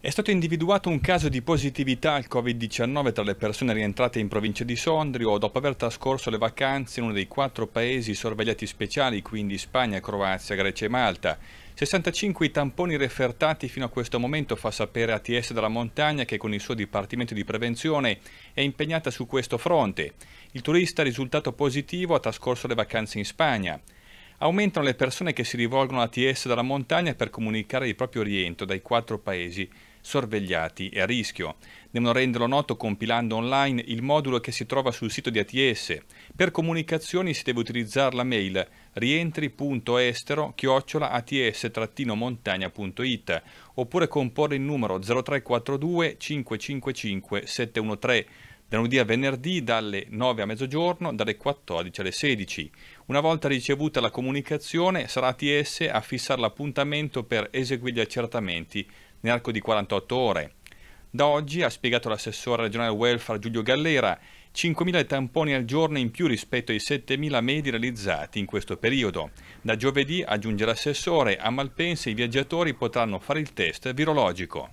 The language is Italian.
È stato individuato un caso di positività al Covid-19 tra le persone rientrate in provincia di Sondrio dopo aver trascorso le vacanze in uno dei quattro paesi sorvegliati speciali, quindi Spagna, Croazia, Grecia e Malta. 65 i tamponi refertati fino a questo momento, fa sapere ATS della Montagna che con il suo Dipartimento di Prevenzione è impegnata su questo fronte. Il turista risultato positivo ha trascorso le vacanze in Spagna. Aumentano le persone che si rivolgono a TS dalla montagna per comunicare il proprio rientro dai quattro paesi sorvegliati e a rischio. Devono renderlo noto compilando online il modulo che si trova sul sito di ATS. Per comunicazioni si deve utilizzare la mail rientri.estero-ats-montagna.it oppure comporre il numero 0342 555 713 da lunedì a venerdì dalle 9 a mezzogiorno, dalle 14 alle 16. Una volta ricevuta la comunicazione sarà ATS a fissare l'appuntamento per eseguire gli accertamenti nell'arco di 48 ore. Da oggi, ha spiegato l'assessore regionale welfare Giulio Gallera, 5.000 tamponi al giorno in più rispetto ai 7.000 medi realizzati in questo periodo. Da giovedì, aggiunge l'assessore, a Malpensa i viaggiatori potranno fare il test virologico.